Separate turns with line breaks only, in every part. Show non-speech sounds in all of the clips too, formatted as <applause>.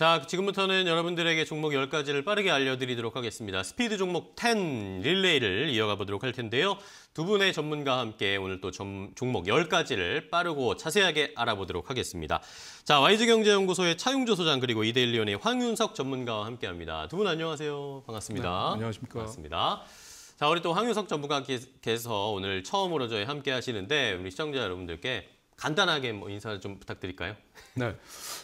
자, 지금부터는 여러분들에게 종목 10가지를 빠르게 알려드리도록 하겠습니다. 스피드 종목 10 릴레이를 이어가 보도록 할 텐데요. 두 분의 전문가와 함께 오늘 또 점, 종목 10가지를 빠르고 자세하게 알아보도록 하겠습니다. 자, YG경제연구소의 차용조 소장 그리고 이데일리온의 황윤석 전문가와 함께합니다. 두 분 안녕하세요. 반갑습니다. 네, 안녕하십니까. 반갑습니다. 자, 우리 또 황윤석 전문가께서 오늘 처음으로 저희 함께 하시는데 우리 시청자 여러분들께 간단하게 뭐 인사를 좀 부탁드릴까요?
네.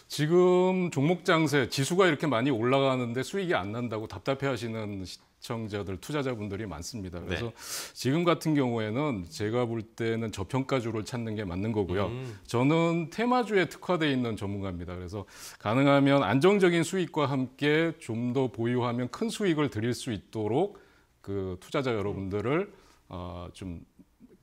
지금 종목 장세 지수가 이렇게 많이 올라가는데 수익이 안 난다고 답답해 하시는 시청자들, 투자자분들이 많습니다. 네. 그래서 네. 지금 같은 경우에는 제가 볼 때는 저평가주를 찾는 게 맞는 거고요. 음. 저는 테마주에 특화돼 있는 전문가입니다. 그래서 가능하면 안정적인 수익과 함께 좀 더 보유하면 큰 수익을 드릴 수 있도록 그 투자자 여러분들을 어, 좀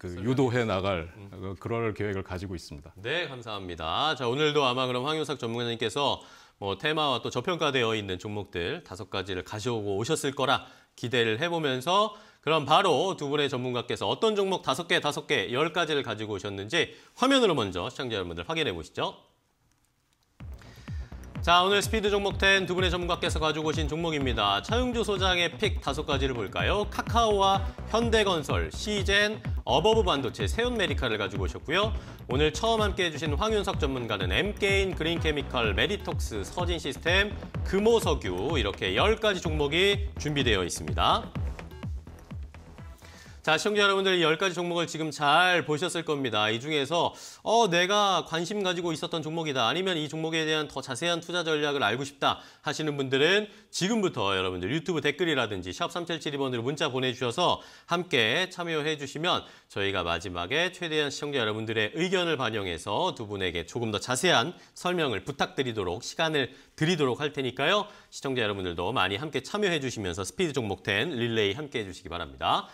그 유도해 나갈 음. 그 그럴 계획을 가지고 있습니다.
네, 감사합니다. 자, 오늘도 아마 그럼 황윤석 전문가님께서 뭐 테마와 또 저평가되어 있는 종목들 다섯 가지를 가져오고 오셨을 거라 기대를 해보면서 그럼 바로 두 분의 전문가께서 어떤 종목 다섯 개, 다섯 개, 열 가지를 가지고 오셨는지 화면으로 먼저 시청자 여러분들 확인해 보시죠. 자, 오늘 스피드 종목 10 두 분의 전문가께서 가지고 오신 종목입니다. 차용주 소장의 픽 다섯 가지를 볼까요? 카카오와 현대건설, 시젠, 어버브 반도체, 세운메디칼을 가지고 오셨고요. 오늘 처음 함께해 주신 황윤석 전문가는 엠게인, 그린케미컬, 메디톡스, 서진시스템, 금호석유 이렇게 1 0가지 종목이 준비되어 있습니다. 자, 시청자 여러분들 열가지 종목을 지금 잘 보셨을 겁니다. 이 중에서 어 내가 관심 가지고 있었던 종목이다. 아니면 이 종목에 대한 더 자세한 투자 전략을 알고 싶다 하시는 분들은 지금부터 여러분들 유튜브 댓글이라든지 샵 3772번으로 문자 보내주셔서 함께 참여해 주시면 저희가 마지막에 최대한 시청자 여러분들의 의견을 반영해서 두 분에게 조금 더 자세한 설명을 부탁드리도록 시간을 드리도록 할 테니까요. 시청자 여러분들도 많이 함께 참여해 주시면서 스피드 종목 10 릴레이 함께 해주시기 바랍니다.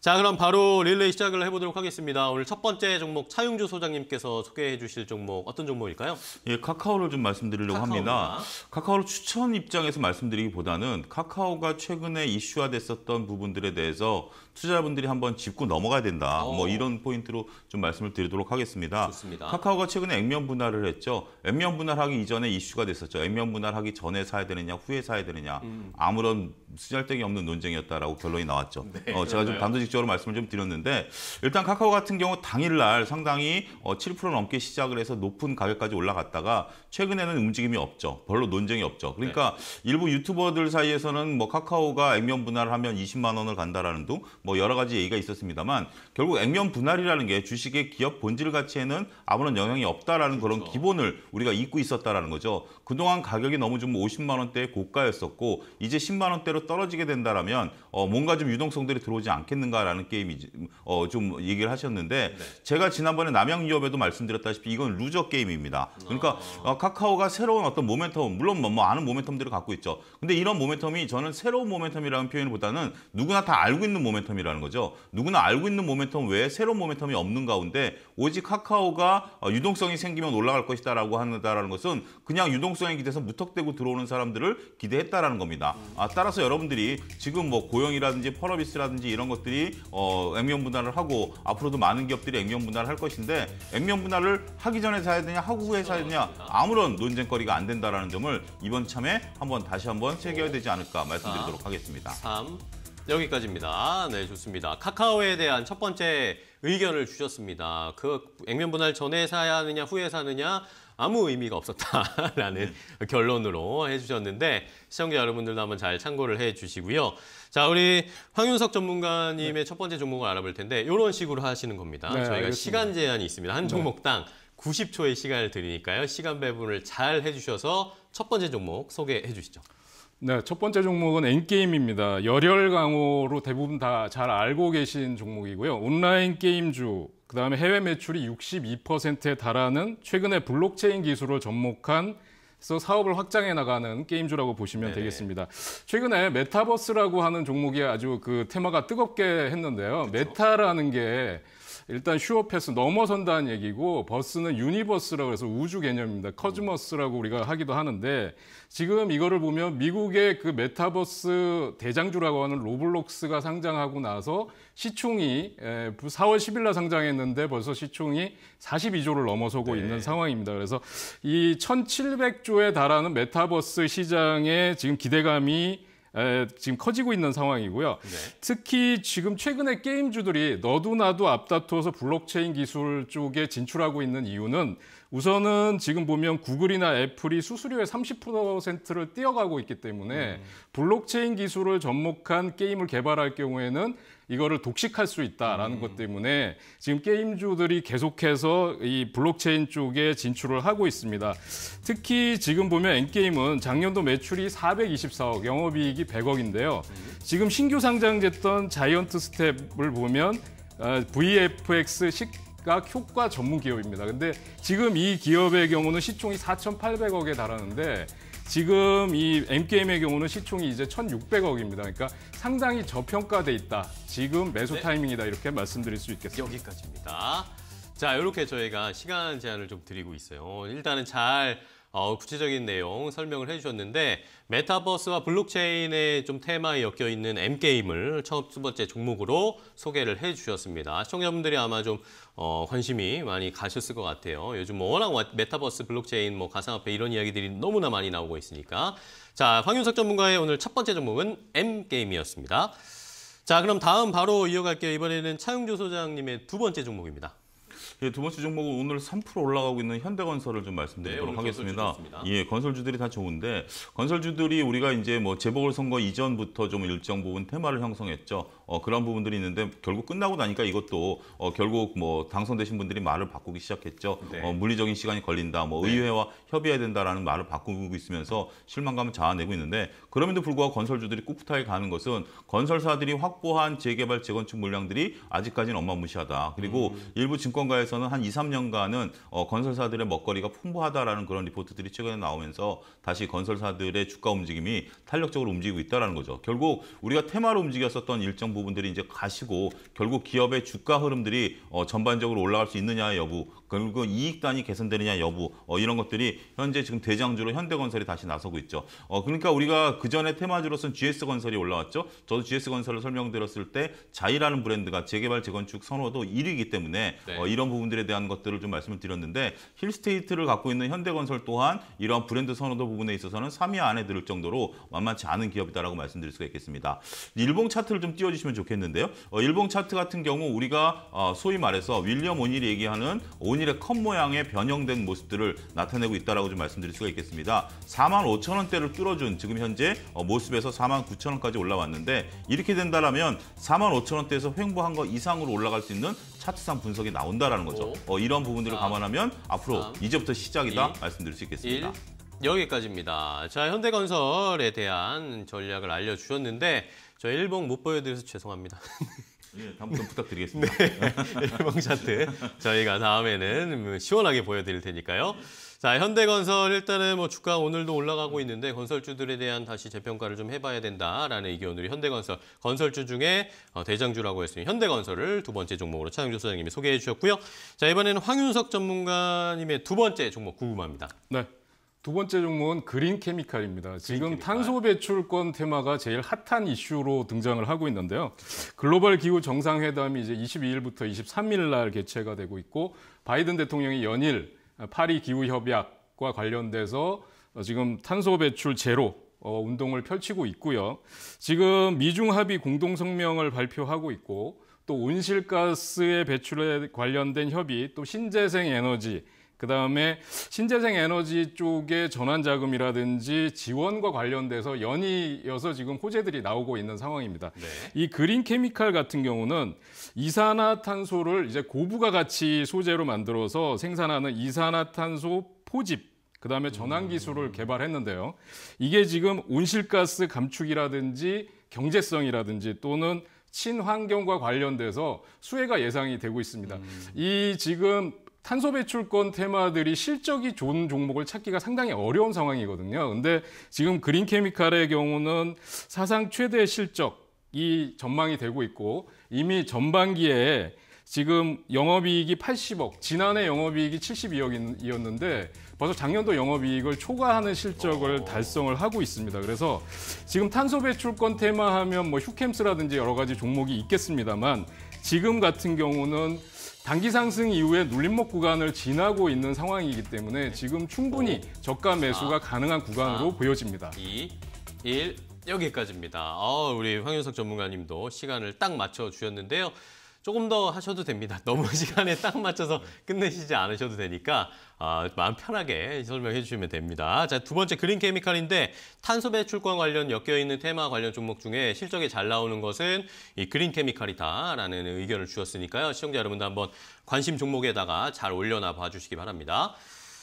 자 그럼 바로 릴레이 시작을 해보도록 하겠습니다. 오늘 첫 번째 종목 차용주 소장님께서 소개해 주실 종목 어떤 종목일까요?
예, 카카오를 좀 말씀드리려고 카카오입 합니다. 카카오를 추천 입장에서 말씀드리기보다는 카카오가 최근에 이슈화됐었던 부분들에 대해서 투자자분들이 한번 짚고 넘어가야 된다. 뭐 어. 뭐 이런 포인트로 좀 말씀을 드리도록 하겠습니다. 좋습니다. 카카오가 최근에 액면 분할을 했죠. 액면 분할하기 이전에 이슈가 됐었죠. 액면 분할하기 전에 사야 되느냐 후에 사야 되느냐 음. 아무런 쓰잘데기 없는 논쟁이었다라고 결론이 나왔죠. 네, 어, 제가 좀 단도직적으로 말씀을 좀 드렸는데 일단 카카오 같은 경우 당일날 상당히 어, 7% 넘게 시작을 해서 높은 가격까지 올라갔다가 최근에는 움직임이 없죠. 별로 논쟁이 없죠. 그러니까 네. 일부 유튜버들 사이에서는 뭐 카카오가 액면 분할하면 을 20만 원을 간다라는 둥뭐 여러 가지 얘기가 있었습니다만 결국 액면 분할이라는 게 주식의 기업 본질 가치에는 아무런 영향이 없다라는 그렇죠. 그런 기본을 우리가 잊고 있었다라는 거죠. 그동안 가격이 너무 좀 50만 원대의 고가였었고 이제 10만 원대로 떨어지게 된다라면 어, 뭔가 좀 유동성들이 들어오지 않겠는가라는 게임이 어, 좀 얘기를 하셨는데 네. 제가 지난번에 남양유업에도 말씀드렸다시피 이건 루저 게임입니다. 그러니까 아. 어, 카카오가 새로운 어떤 모멘텀 물론 뭐, 뭐 아는 모멘텀들을 갖고 있죠. 근데 이런 모멘텀이 저는 새로운 모멘텀이라는 표현보다는 누구나 다 알고 있는 모멘텀이라는 거죠. 누구나 알고 있는 모멘텀 외에 새로운 모멘텀이 없는 가운데 오직 카카오가 어, 유동성이 생기면 올라갈 것이다라고 한다라는 것은 그냥 유동성 유동성에 기대서 무턱대고 들어오는 사람들을 기대했다라는 겁니다. 아, 따라서 여러분들이 지금 뭐 고용이라든지 펄어비스라든지 이런 것들이 어, 액면 분할을 하고 앞으로도 많은 기업들이 액면 분할을 할 것인데 액면 분할을 하기 전에 사야 되냐 하고 후에 사야 되냐 아무런 논쟁거리가 안 된다라는 점을 이번 참에 한번 다시 한번 새겨야 되지 않을까 말씀드리도록
하겠습니다. 3. 여기까지입니다. 네, 좋습니다. 카카오에 대한 첫 번째 의견을 주셨습니다. 그 액면 분할 전에 사야 하느냐 후에 사느냐 아무 의미가 없었다라는 네. 결론으로 해주셨는데 시청자 여러분들도 한번 잘 참고를 해주시고요. 자 우리 황윤석 전문가님의 네. 첫 번째 종목을 알아볼 텐데 이런 식으로
하시는 겁니다.
네, 저희가 알겠습니다. 시간 제한이 있습니다. 한 네. 종목당 90초의 시간을 드리니까요. 시간 배분을 잘 해주셔서 첫 번째 종목 소개해 주시죠.
네, 첫 번째 종목은 엔게임입니다. 열혈 강호로 대부분 다 잘 알고 계신 종목이고요. 온라인 게임주 그다음에 해외 매출이 62%에 달하는 최근에 블록체인 기술을 접목한 그래서 사업을 확장해 나가는 게임주라고 보시면 네네. 되겠습니다. 최근에 메타버스라고 하는 종목이 아주 그 테마가 뜨겁게 했는데요. 그렇 메타라는 게 일단 슈어패스 넘어선다는 얘기고 버스는 유니버스라고 해서 우주 개념입니다. 커즈머스라고 우리가 하기도 하는데 지금 이거를 보면 미국의 그 메타버스 대장주라고 하는 로블록스가 상장하고 나서 시총이 4월 10일 날 상장했는데 벌써 시총이 42조를 넘어서고 네. 있는 상황입니다. 그래서 이 1,700조에 달하는 메타버스 시장에 지금 기대감이 에, 지금 커지고 있는 상황이고요. 네. 특히 지금 최근에 게임주들이 너도 나도 앞다퉈서 블록체인 기술 쪽에 진출하고 있는 이유는 우선은 지금 보면 구글이나 애플이 수수료의 30%를 뛰어가고 있기 때문에 음. 블록체인 기술을 접목한 게임을 개발할 경우에는 이거를 독식할 수 있다라는 음. 것 때문에 지금 게임주들이 계속해서 이 블록체인 쪽에 진출을 하고 있습니다. 특히 지금 보면 엔게임은 작년도 매출이 424억, 영업이익이 100억인데요. 음. 지금 신규 상장됐던 자이언트 스텝을 보면 VFX 어, 시각 효과 전문 기업입니다. 근데 지금 이 기업의 경우는 시총이 4,800억에 달하는데 지금 이 M게임의 경우는 시총이 이제 1,600억입니다. 그러니까 상당히 저평가돼 있다. 지금 매수 네. 타이밍이다. 이렇게 말씀드릴 수 있겠습니다. 여기까지입니다.
자, 이렇게 저희가 시간 제한을 좀 드리고 있어요. 일단은 잘 어, 구체적인 내용 설명을 해주셨는데 메타버스와 블록체인의 좀 테마에 엮여 있는 M 게임을 첫 번째 종목으로 소개를 해주셨습니다. 시청자분들이 아마 좀 어, 관심이 많이 가셨을 것 같아요. 요즘 뭐 워낙 메타버스, 블록체인, 뭐 가상화폐 이런 이야기들이 너무나 많이 나오고 있으니까 자 황윤석 전문가의 오늘 첫 번째 종목은 M 게임이었습니다. 자 그럼 다음 바로 이어갈게요. 이번에는 차용조 소장님의 두 번째 종목입니다. 예, 두 번째 종목은 오늘 3% 올라가고 있는 현대건설을 좀 말씀드리도록 네,
하겠습니다. 예, 건설주들이 다 좋은데 건설주들이 우리가 이제 뭐 재보궐선거 이전부터 좀 일정 부분 테마를 형성했죠. 어, 그런 부분들이 있는데 결국 끝나고 나니까 이것도 어, 결국 뭐 당선되신 분들이 말을 바꾸기 시작했죠. 네. 어, 물리적인 시간이 걸린다. 뭐 네. 의회와 협의해야 된다라는 말을 바꾸고 있으면서 실망감을 자아내고 있는데 그럼에도 불구하고 건설주들이 꿋꿋하게 가는 것은 건설사들이 확보한 재개발 재건축 물량들이 아직까지는 엄마무시하다. 그리고 음. 일부 증권가에서는 한 2, 3년간은 어, 건설사들의 먹거리가 풍부하다라는 그런 리포트들이 최근에 나오면서 다시 건설사들의 주가 움직임이 탄력적으로 움직이고 있다라는 거죠. 결국 우리가 테마로 움직였었던 일정 부분 부분들이 이제 가시고 결국 기업의 주가 흐름들이 어, 전반적으로 올라갈 수 있느냐 여부 그리고 이익단이 개선되느냐 여부 어, 이런 것들이 현재 지금 대장주로 현대건설이 다시 나서고 있죠. 어, 그러니까 우리가 그 전에 테마주로선 GS건설이 올라왔죠. 저도 GS건설을 설명드렸을 때 자이라는 브랜드가 재개발 재건축 선호도 1위이기 때문에 네. 어, 이런 부분들에 대한 것들을 좀 말씀을 드렸는데 힐스테이트를 갖고 있는 현대건설 또한 이러한 브랜드 선호도 부분에 있어서는 3위 안에 들을 정도로 만만치 않은 기업이다라고 말씀드릴 수가 있겠습니다. 일봉 차트를 좀 띄워주시면 좋겠는데요. 어, 일봉 차트 같은 경우 우리가 어, 소위 말해서 윌리엄 온일이 얘기하는 온 원일의 컵 모양의 변형된 모습들을 나타내고 있다고 라좀 말씀드릴 수가 있겠습니다. 4만 5천 원대를 뚫어준 지금 현재 어, 모습에서 4만 9천 원까지 올라왔는데 이렇게 된다면 4만 5천 원대에서 횡보한 거 이상으로 올라갈 수 있는 차트상 분석이 나온다라는 거죠. 어, 이런 부분들을 아. 감안하면 앞으로 3, 아. 이제부터 시작이다 2, 말씀드릴 수
있겠습니다. 1, 여기까지입니다. 자, 현대건설에 대한 전략을 알려주셨는데 저 일봉 못 보여드려서 죄송합니다. <laughs> 예, 다음부터 부탁드리겠습니다. <laughs> 네, 일봉차트 네, 저희가 다음에는 음, 시원하게 보여드릴 테니까요. 자, 현대건설 일단은 뭐 주가 오늘도 올라가고 있는데 건설주들에 대한 다시 재평가를 좀 해봐야 된다라는 의견 으로 현대건설 건설주 중에 어, 대장주라고 했으니 현대건설을 두 번째 종목으로 차영조 소장님이 소개해 주셨고요. 자, 이번에는 황윤석 전문가님의 두 번째 종목 궁금합니다. 네,
두 번째 종목은 그린 케미칼입니다. 지금 케미칼. 탄소 배출권 테마가 제일 핫한 이슈로 등장을 하고 있는데요. 글로벌 기후 정상회담이 이제 22일부터 23일 날 개최가 되고 있고 바이든 대통령이 연일 파리 기후 협약과 관련돼서 지금 탄소 배출 제로 어, 운동을 펼치고 있고요. 지금 미중 합의 공동 성명을 발표하고 있고 또 온실가스의 배출에 관련된 협의, 또 신재생 에너지 그다음에 신재생 에너지 쪽의 전환 자금이라든지 지원과 관련돼서 연이어서 지금 호재들이 나오고 있는 상황입니다. 네. 이 그린 케미칼 같은 경우는 이산화탄소를 이제 고부가 가치 소재로 만들어서 생산하는 이산화탄소 포집 그다음에 전환 기술을 음. 개발했는데요. 이게 지금 온실가스 감축이라든지 경제성이라든지 또는 친환경과 관련돼서 수혜가 예상이 되고 있습니다. 음. 이 지금 탄소 배출권 테마들이 실적이 좋은 종목을 찾기가 상당히 어려운 상황이거든요. 근데 지금 그린 케미칼의 경우는 사상 최대 실적이 전망이 되고 있고 이미 전반기에 지금 영업이익이 80억, 지난해 영업이익이 72억이었는데 벌써 작년도 영업이익을 초과하는 실적을 어. 달성을 하고 있습니다. 그래서 지금 탄소 배출권 테마하면 뭐 휴캠스라든지 여러 가지 종목이 있겠습니다만 지금 같은 경우는 단기 상승 이후에 눌림목 구간을 지나고 있는 상황이기 때문에 네. 지금 충분히 저가 매수가 가능한 구간으로 보여집니다. 2,
1, 여기까지입니다. 어, 우리 황윤석 전문가님도 시간을 딱 맞춰 주셨는데요. 조금 더 하셔도 됩니다. <laughs> 너무 시간에 딱 맞춰서 끝내시지 않으셔도 되니까 아, 마음 편하게 설명해 주시면 됩니다. 자, 두 번째 그린 케미칼인데 탄소 배출과 관련 엮여 있는 테마 관련 종목 중에 실적이 잘 나오는 것은 이 그린 케미칼이다라는 의견을 주셨으니까요. 시청자 여러분도 한번 관심 종목에다가 잘 올려놔 봐주시기 바랍니다.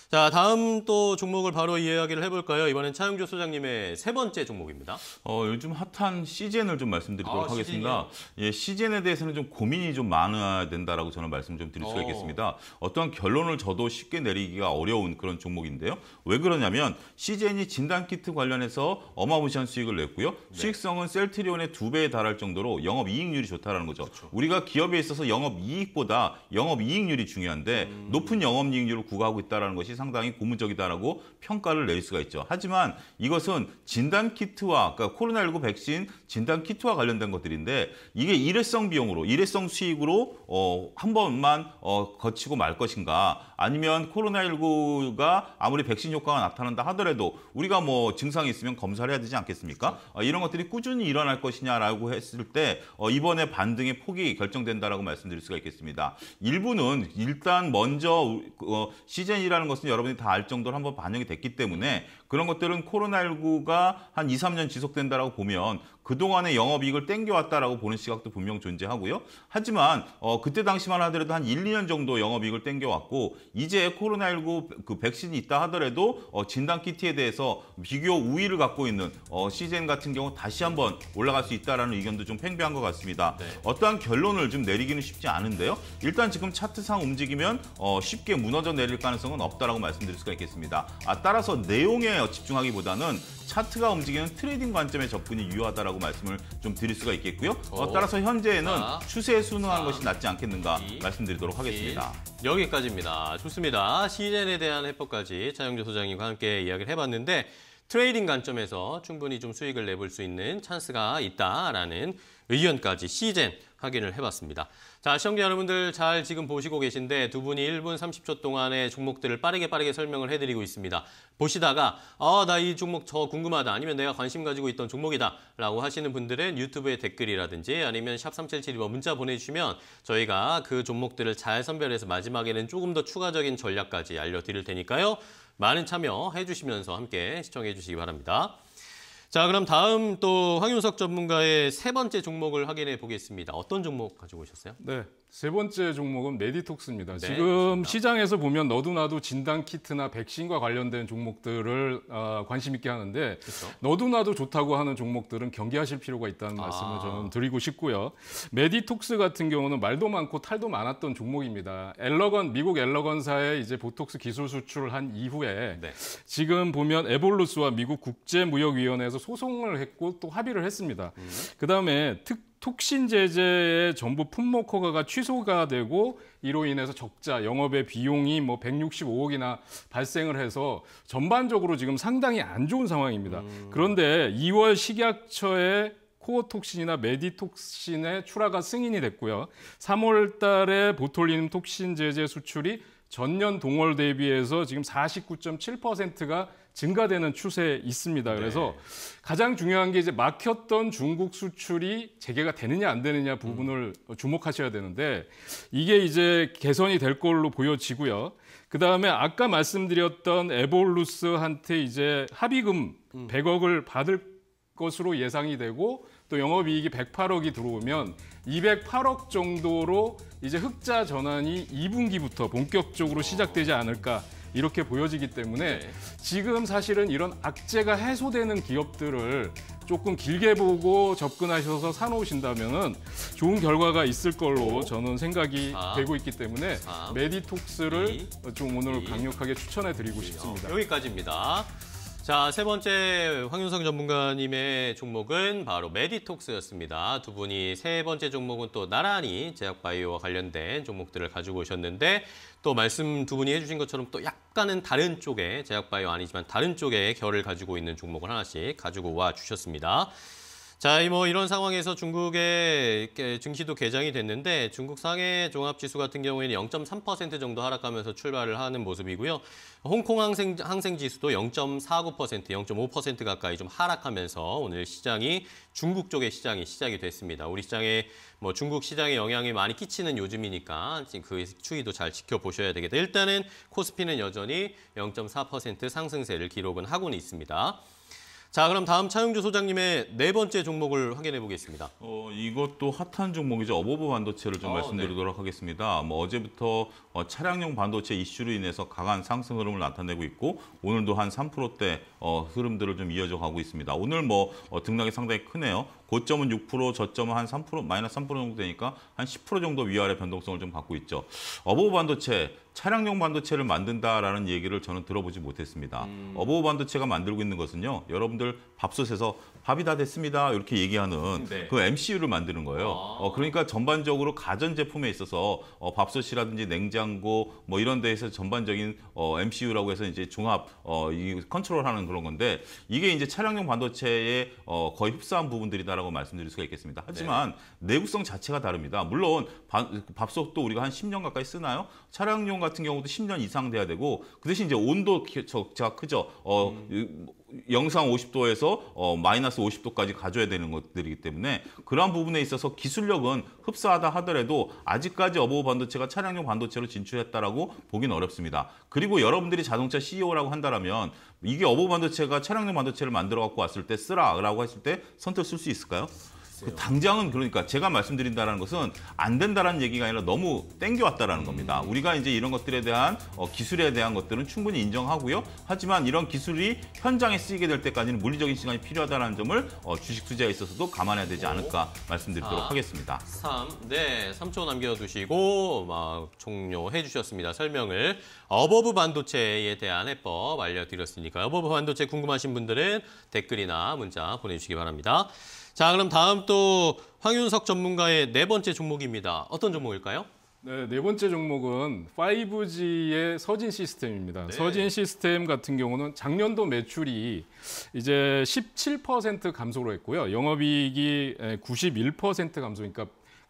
자, 다음 또 종목을 바로 이야기를 해볼까요? 이번엔 차영주 소장님의 세 번째 종목입니다. 어, 요즘 핫한
시 g 을좀 말씀드리도록 아, 하겠습니다. c g 예, c g 에 대해서는 좀 고민이 좀 많아야 된다라고 저는 말씀 을좀 드릴 수가 어. 있겠습니다. 어떠한 결론을 저도 쉽게 내리기가 어려운 그런 종목인데요. 왜 그러냐면 시 g 이 진단키트 관련해서 어마무시한 수익을 냈고요. 네. 수익성은 셀트리온의 두 배에 달할 정도로 영업 이익률이 좋다라는 거죠. 그렇 우리가 기업에 있어서 영업 이익보다 영업 이익률이 중요한데 음... 높은 영업 이익률을 구가하고 있다는 것이 상당히 고문적이다라고 평가를 내릴 수가 있죠. 하지만 이것은 진단 키트와 그러니까 코로나19 백신 진단 키트와 관련된 것들인데 이게 일회성 비용으로 일회성 수익으로 어, 한 번만 어, 거치고 말 것인가 아니면 코로나19가 아무리 백신 효과가 나타난다 하더라도 우리가 뭐 증상이 있으면 검사를 해야 되지 않겠습니까? 그렇죠. 어, 이런 것들이 꾸준히 일어날 것이냐라고 했을 때 어, 이번에 반등의 폭이 결정된다라고 말씀드릴 수가 있겠습니다. 일부는 일단 먼저 어, 시즌이라는 것은 여러분이 다 알 정도로 한번 반영이 됐기 때문에 그런 것들은 코로나19가 한 2, 3년 지속된다라고 보면 그동안의 영업이익을 땡겨왔다라고 보는 시각도 분명 존재하고요. 하지만 어, 그때 당시만 하더라도 한 1, 2년 정도 영업이익을 땡겨왔고 이제 코로나19 그 백신이 있다 하더라도 어, 진단 키트에 대해서 비교 우위를 갖고 있는 어, c g 같은 경우 다시 한번 올라갈 수 있다라는 의견도 좀 팽배한 것 같습니다. 네. 어떠한 결론을 좀 내리기는 쉽지 않은데요. 일단 지금 차트상 움직이면 어, 쉽게 무너져 내릴 가능성은 없다라고 말씀드릴 수가 있겠습니다. 아, 따라서 내용에 집중하기보다는 차트가 움직이는 트레이딩 관점의 접근이 유효하다라고 말씀을
좀 드릴 수가 있겠고요. 어, 따라서 현재에는 아, 추세에 순응한 아, 것이 낫지 않겠는가 이, 말씀드리도록 하겠습니다. 여기까지입니다. 좋습니다. c n n 에 대한 해법까지 차영주 소장님과 함께 이야기를 해봤는데 트레이딩 관점에서 충분히 좀 수익을 내볼 수 있는 찬스가 있다라는 의견까지 시젠 확인을 해봤습니다. 자, 시청자 여러분들 잘 지금 보시고 계신데 두 분이 1분 30초 동안의 종목들을 빠르게 빠르게 설명을 해드리고 있습니다. 보시다가 아, 나 이 종목 저 궁금하다 아니면 내가 관심 가지고 있던 종목이다 라고 하시는 분들은 유튜브에 댓글이라든지 아니면 샵3772번 뭐 문자 보내주시면 저희가 그 종목들을 잘 선별해서 마지막에는 조금 더 추가적인 전략까지 알려드릴 테니까요. 많은 참여해 주시면서 함께 시청해 주시기 바랍니다. 자, 그럼 다음 또 황윤석
전문가의 세 번째 종목을 확인해 보겠습니다. 어떤 종목 가지고 오셨어요? 네, 세 번째 종목은 메디톡스입니다. 네, 지금 그렇습니다. 시장에서 보면 너도나도 진단 키트나 백신과 관련된 종목들을 어, 관심 있게 하는데 그렇죠. 너도나도 좋다고 하는 종목들은 경계하실 필요가 있다는 아. 말씀을 저는 드리고 싶고요. 메디톡스 같은 경우는 말도 많고 탈도 많았던 종목입니다. 엘러건 미국 엘러건사에 이제 보톡스 기술 수출을 한 이후에 네. 지금 보면 에볼루스와 미국 국제무역위원회에서 소송을 했고 또 합의를 했습니다. 음. 그다음에 특 톡신 제재의 전부 품목 허가가 취소가 되고 이로 인해서 적자, 영업의 비용이 뭐 165억이나 발생을 해서 전반적으로 지금 상당히 안 좋은 상황입니다. 음. 그런데 2월 식약처의 코어톡신이나 메디톡신의 출하가 승인이 됐고요. 3월 달에 보톨리눔 톡신 제재 수출이 전년 동월 대비해서 지금 49.7%가 증가되는 추세에 있습니다. 네. 그래서 네. 가장 중요한 게 이제 막혔던 중국 수출이 재개가 되느냐 안 되느냐 부분을 음. 주목하셔야 되는데 이게 이제 개선이 될 걸로 보여지고요. 그 다음에 아까 말씀드렸던 에볼루스한테 이제 합의금 음. 100억을 받을 것으로 예상이 되고 또 영업이익이 108억이 들어오면 208억 정도로 이제 흑자 전환이 2분기부터 본격적으로 아. 시작되지 않을까 이렇게 보여지기 때문에 네. 지금 사실은 이런 악재가 해소되는 기업들을 조금 길게 보고 접근하셔서 사놓으신다면은 좋은 결과가 있을 걸로 저는 생각이 4, 아. 되고 있기 때문에 4, 아. 메디톡스를 2, 좀 오늘 2, 강력하게 추천해 드리고 싶습니다.
여기까지입니다. 자, 세 번째 황윤성 전문가님의 종목은 바로 메디톡스였습니다. 두 분이 세 번째 종목은 또 나란히 제약바이오와 관련된 종목들을 가지고 오셨는데 또 말씀 두 분이 해주신 것처럼 또 약간은 다른 쪽에 제약바이오 아니지만 다른 쪽에 결을 가지고 있는 종목을 하나씩 가지고 와 주셨습니다. 자, 뭐 이런 상황에서 중국의 증시도 개장이 됐는데 중국 상해 종합지수 같은 경우에는 0.3% 정도 하락하면서 출발을 하는 모습이고요. 홍콩 항생, 항생지수도 0.49%, 0.5% 가까이 좀 하락하면서 오늘 시장이 중국 쪽의 시장이 시작이 됐습니다. 우리 시장에 뭐 중국 시장에 영향이 많이 끼치는 요즘이니까 그 추이도 잘 지켜보셔야 되겠다. 일단은 코스피는 여전히 0.4% 상승세를 기록은 하고는 있습니다. 자, 그럼 다음 차용주 소장님의 네 번째 종목을 확인해 보겠습니다. 어, 이것도 핫한
종목이죠. 어버버 반도체를 좀 어, 말씀드리도록 네. 하겠습니다. 뭐 어제부터 어, 차량용 반도체 이슈로 인해서 강한 상승 흐름을 나타내고 있고 오늘도 한 3%대 어, 흐름들을 좀 이어져 가고 있습니다. 오늘 뭐 어, 등락이 상당히 크네요. 고점은 6%, 저점은 한 3%, 마이너스 3% 정도 되니까 한 10% 정도 위아래 변동성을 좀 갖고 있죠. 어버버 반도체 차량용 반도체를 만든다라는 얘기를 저는 들어보지 못했습니다. 음. 어보버 반도체가 만들고 있는 것은요. 여러분들 밥솥에서 합의 다 됐습니다. 이렇게 얘기하는 네. 그 MCU를 만드는 거예요. 아. 어, 그러니까 전반적으로 가전 제품에 있어서 어, 밥솥이라든지 냉장고 뭐 이런 데에서 전반적인 어, MCU라고 해서 이제 종합 어, 이 컨트롤하는 그런 건데 이게 이제 차량용 반도체에 어, 거의 흡사한 부분들이다라고 말씀드릴 수가 있겠습니다. 하지만 네. 내구성 자체가 다릅니다. 물론 바, 밥솥도 우리가 한 10년 가까이 쓰나요? 차량용 같은 경우도 10년 이상 돼야 되고 그 대신 이제 온도 저, 차가 크죠. 어, 음. 영상 50도에서 어, 마이너스 50도까지 가져야 되는 것들이기 때문에 그러한 부분에 있어서 기술력은 흡사하다 하더라도 아직까지 어버브 반도체가 차량용 반도체로 진출했다라고 보긴 어렵습니다. 그리고 여러분들이 자동차 CEO라고 한다면 이게 어버브 반도체가 차량용 반도체를 만들어 갖고 왔을 때 쓰라라고 했을 때 선택 쓸 수 있을까요? 그 당장은 그러니까 제가 말씀드린다는 것은 안된다는 얘기가 아니라 너무 땡겨왔다는 음. 겁니다. 우리가 이제 이런 것들에 대한 어, 기술에 대한 것들은 충분히 인정하고요. 하지만 이런 기술이 현장에 쓰이게 될 때까지는 물리적인 시간이 필요하다는 점을 어, 주식 투자에 있어서도 감안해야 되지 않을까 말씀드리도록 아, 하겠습니다.
3, 네, 3초 남겨두시고 막 아, 종료해 주셨습니다. 설명을 어버브 반도체에 대한 해법 알려드렸으니까 어버브 반도체 궁금하신 분들은 댓글이나 문자 보내주시기 바랍니다. 자, 그럼
다음 또 황윤석 전문가의 네 번째 종목입니다. 어떤 종목일까요? 네, 네 번째 종목은 5G의 서진 시스템입니다. 네. 서진 시스템 같은 경우는 작년도 매출이 이제 17% 감소로 했고요. 영업이익이 91% 예, 감소니까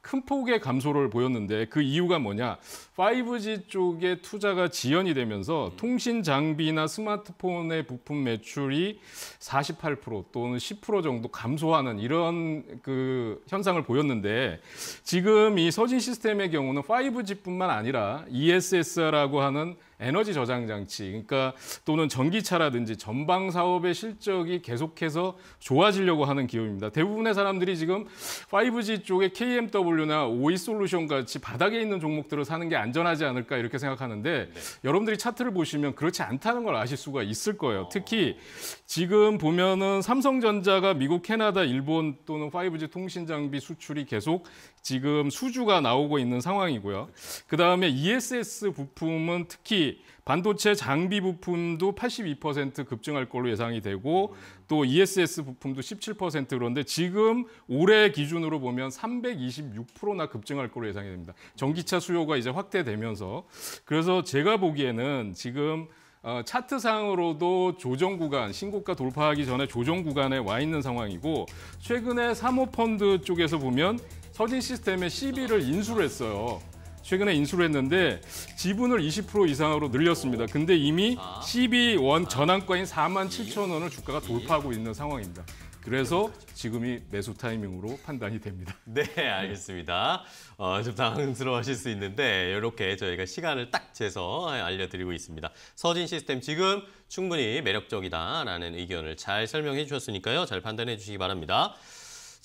큰 폭의 감소를 보였는데 그 이유가 뭐냐? 5G 쪽에 투자가 지연이 되면서 음. 통신 장비나 스마트폰의 부품 매출이 48% 또는 10% 정도 감소하는 이런 그 현상을 보였는데 지금 이 서진 시스템의 경우는 5G뿐만 아니라 ESS라고 하는 에너지 저장 장치, 그러니까 또는 전기차라든지 전방 사업의 실적이 계속해서 좋아지려고 하는 기업입니다. 대부분의 사람들이 지금 5G 쪽에 KMW나 OE 솔루션 같이 바닥에 있는 종목들을 사는 게 안전하지 않을까 이렇게 생각하는데 네. 여러분들이 차트를 보시면 그렇지 않다는 걸 아실 수가 있을 거예요. 어. 특히 지금 보면은 삼성전자가 미국, 캐나다, 일본 또는 5G 통신 장비 수출이 계속 지금 수주가 나오고 있는 상황이고요. 그다음에 ESS 부품은 특히 반도체 장비 부품도 82% 급증할 걸로 예상이 되고 또 ESS 부품도 17% 그런데 지금 올해 기준으로 보면 326%나 급증할 걸로 예상이 됩니다. 전기차 수요가 이제 확대되면서 그래서 제가 보기에는 지금 어, 차트상으로도 조정 구간, 신고가 돌파하기 전에 조정 구간에 와 있는 상황이고 최근에 사모펀드 쪽에서 보면 서진 시스템의 10위를 인수를 했어요. 최근에 인수를 했는데 지분을 20% 이상으로 늘렸습니다. 근데 이미 12원 아. 전환가인 4만 아, 7천 원을 주가가 돌파하고 있는 상황입니다. 그래서 지금이 매수 타이밍으로 판단이 됩니다. <laughs>
네, 알겠습니다. 어, 좀
당황스러워하실
수 있는데 이렇게 저희가 시간을 딱 재서 알려드리고 있습니다. 서진 시스템 지금 충분히 매력적이다라는 의견을 잘 설명해 주셨으니까요. 잘 판단해 주시기 바랍니다.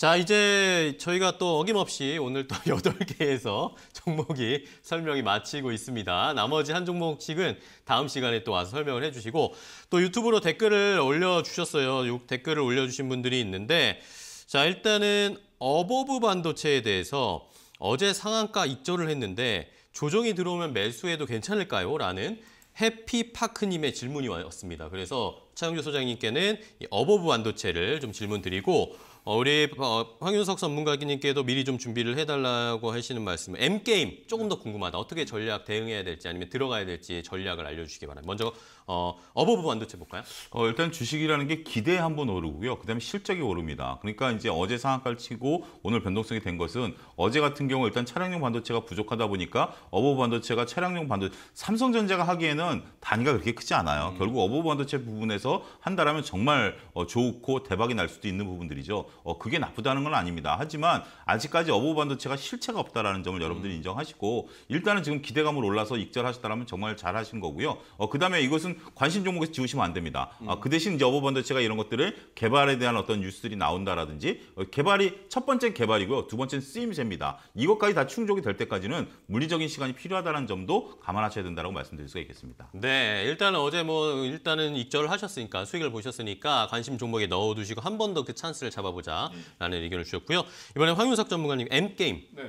자, 이제 저희가 또 어김없이 오늘 또 <laughs> 여덟 개에서 종목이 설명이 마치고 있습니다. 나머지 한 종목씩은 다음 시간에 또 와서 설명을 해주시고 또 유튜브로 댓글을 올려주셨어요. 댓글을 올려주신 분들이 있는데 자, 일단은 어버브 반도체에 대해서 어제 상한가 입조를 했는데 조정이 들어오면 매수해도 괜찮을까요? 라는 해피파크님의 질문이 왔습니다. 그래서 차영주 소장님께는 어버브 반도체를 좀 질문 드리고 어, 우리 어, 황윤석 전문가님께도 미리 좀 준비를 해달라고 하시는 말씀. M 게임 조금 더 궁금하다. 어떻게 전략 대응해야 될지 아니면 들어가야 될지 전략을 알려주시기 바랍니다. 먼저 어, 어버브 반도체 볼까요?
어, 일단 주식이라는 게 기대 한번 오르고요. 그다음에 실적이 오릅니다. 그러니까 이제 어제 상한가를 치고 오늘 변동성이 된 것은 어제 같은 경우 일단 차량용 반도체가 부족하다 보니까 어버브 반도체가 차량용 반도체 삼성전자가 하기에는 단위가 그렇게 크지 않아요. 음. 결국 어버브 반도체 부분에서 한다라면 정말 어, 좋고 대박이 날 수도 있는 부분들이죠. 어, 그게 나쁘다는 건 아닙니다. 하지만 아직까지 어부 반도체가 실체가 없다라는 점을 여러분들이 음. 인정하시고 일단은 지금 기대감을 올라서 익절하셨다면 정말 잘하신 거고요. 어, 그다음에 이것은 관심 종목에서 지우시면 안 됩니다. 어, 음. 아, 그 대신 이제 어부 반도체가 이런 것들을 개발에 대한 어떤 뉴스들이 나온다라든지 어, 개발이 첫 번째 개발이고요. 두 번째는 쓰임새입니다. 이것까지 다 충족이 될 때까지는 물리적인 시간이 필요하다는 점도 감안하셔야 된다고 말씀드릴 수가 있겠습니다.
네, 일단은 어제 뭐 일단은 익절을 하셨으니까 수익을 보셨으니까 관심 종목에 넣어두시고 한 번 더 그 찬스를 잡아보시고 보자라는 의견을
주셨고요. 이번에 황윤석 전문가님 M게임. 네.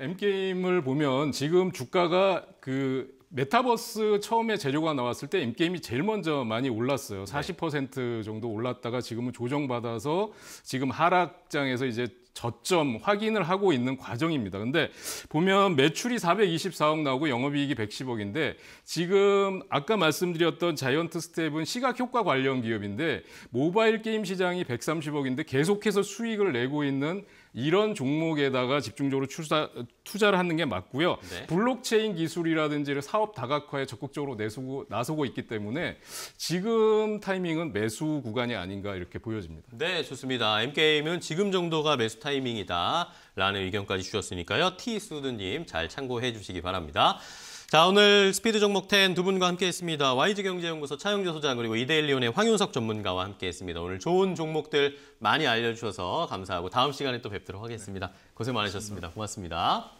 M게임을 보면 지금 주가가 그 메타버스 처음에 재료가 나왔을 때 임게임이 제일 먼저 많이 올랐어요. 40% 정도 올랐다가 지금은 조정받아서 지금 하락장에서 이제 저점 확인을 하고 있는 과정입니다. 근데 보면 매출이 424억 나오고 영업이익이 110억인데 지금 아까 말씀드렸던 자이언트 스텝은 시각효과 관련 기업인데 모바일 게임 시장이 130억인데 계속해서 수익을 내고 있는 이런 종목에다가 집중적으로 투자, 투자를 하는 게 맞고요. 네. 블록체인 기술이라든지 사업 다각화에 적극적으로 내수고 나서고 있기 때문에 지금 타이밍은 매수 구간이 아닌가 이렇게 보여집니다. 네, 좋습니다. m 게임은 지금 정도가
매수 타이밍이다라는 의견까지 주셨으니까요. 티수드님 잘 참고해 주시기 바랍니다. 자 오늘 스피드 종목 10 두 분과 함께했습니다. YG경제연구소 차용재 소장 그리고 이데일리온의 황윤석 전문가와 함께했습니다. 오늘 좋은 종목들 많이 알려주셔서 감사하고 다음 시간에 또 뵙도록 하겠습니다. 고생 많으셨습니다. 고맙습니다.